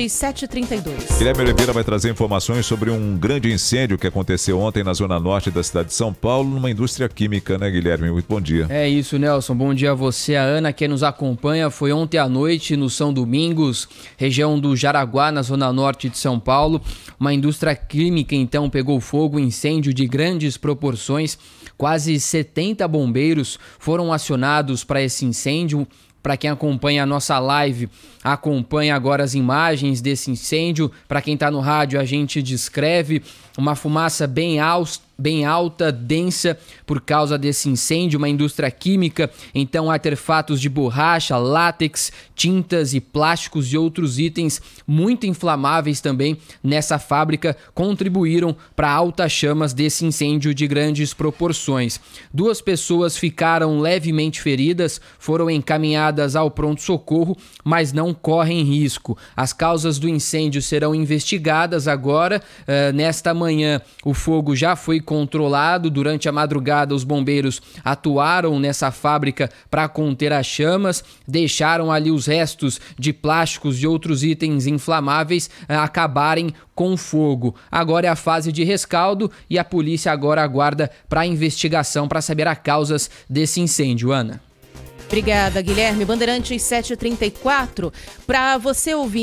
7h32. Guilherme Oliveira vai trazer informações sobre um grande incêndio que aconteceu ontem na zona norte da cidade de São Paulo, numa indústria química, né, Guilherme? Muito bom dia. É isso, Nelson. Bom dia a você, a Ana, que nos acompanha. Foi ontem à noite no São Domingos, região do Jaraguá, na zona norte de São Paulo. Uma indústria química, então, pegou fogo, incêndio de grandes proporções. Quase 70 bombeiros foram acionados para esse incêndio. Para quem acompanha a nossa live, acompanha agora as imagens desse incêndio. Para quem está no rádio, a gente descreve uma fumaça bem alta bem alta, densa, por causa desse incêndio, uma indústria química, então artefatos de borracha, látex, tintas e plásticos e outros itens muito inflamáveis também nessa fábrica contribuíram para altas chamas desse incêndio de grandes proporções. Duas pessoas ficaram levemente feridas, foram encaminhadas ao pronto-socorro, mas não correm risco. As causas do incêndio serão investigadas agora. Uh, nesta manhã, o fogo já foi controlado. Durante a madrugada, os bombeiros atuaram nessa fábrica para conter as chamas, deixaram ali os restos de plásticos e outros itens inflamáveis eh, acabarem com fogo. Agora é a fase de rescaldo e a polícia agora aguarda para investigação para saber as causas desse incêndio, Ana. Obrigada, Guilherme. Bandeirantes 734. Para você ouvir.